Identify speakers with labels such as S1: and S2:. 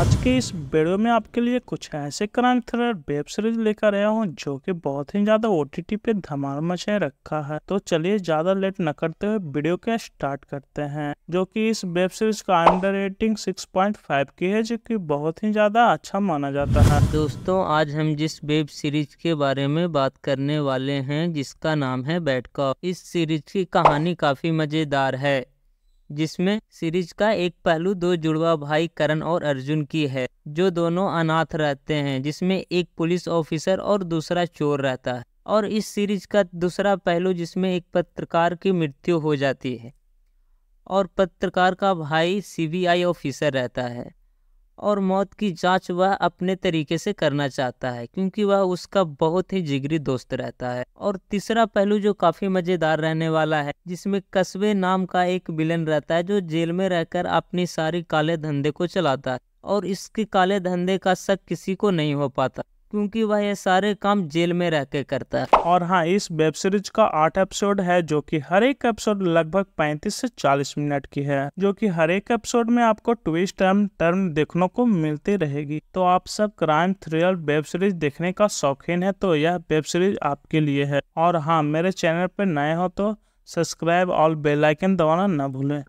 S1: आज के इस वीडियो में आपके लिए कुछ ऐसे क्राइम थ्रिलर वेब सीरीज लेकर आया हूँ जो कि बहुत ही ज्यादा ओटीटी पे धमाल मचे रखा है तो चलिए ज्यादा लेट न करते हुए वीडियो के स्टार्ट करते हैं जो कि इस वेब सीरीज का अंडर रेटिंग 6.5 की है
S2: जो कि बहुत ही ज्यादा अच्छा माना जाता है दोस्तों आज हम जिस वेब सीरीज के बारे में बात करने वाले है जिसका नाम है बैटकॉप इस सीरीज की कहानी काफी मजेदार है जिसमें सीरीज का एक पहलू दो जुड़वा भाई करण और अर्जुन की है जो दोनों अनाथ रहते हैं जिसमें एक पुलिस ऑफिसर और दूसरा चोर रहता है और इस सीरीज का दूसरा पहलू जिसमें एक पत्रकार की मृत्यु हो जाती है और पत्रकार का भाई सीबीआई ऑफिसर रहता है और मौत की जांच वह अपने तरीके से करना चाहता है क्योंकि वह उसका बहुत ही जिगरी दोस्त रहता है और तीसरा पहलू जो काफी मजेदार रहने वाला है जिसमें कस्बे नाम का एक विलन रहता है जो जेल में रहकर अपनी सारी काले धंधे को चलाता है और इसके काले धंधे का शक किसी को नहीं हो पाता क्योंकि वह ये सारे काम जेल में रह के करता है और हाँ इस वेब सीरीज का आठ एपिसोड है जो कि हर एक एपिसोड लगभग
S1: 35 से 40 मिनट की है जो कि हर एक एपिसोड में आपको ट्विस्ट टर्म टर्म देखने को मिलती रहेगी तो आप सब क्राइम थ्रिलर वेब सीरीज देखने का शौकीन है तो यह वेब सीरीज आपके लिए है और हाँ मेरे चैनल पर नए हो तो सब्सक्राइब और बेलाइकन दबाना न भूलें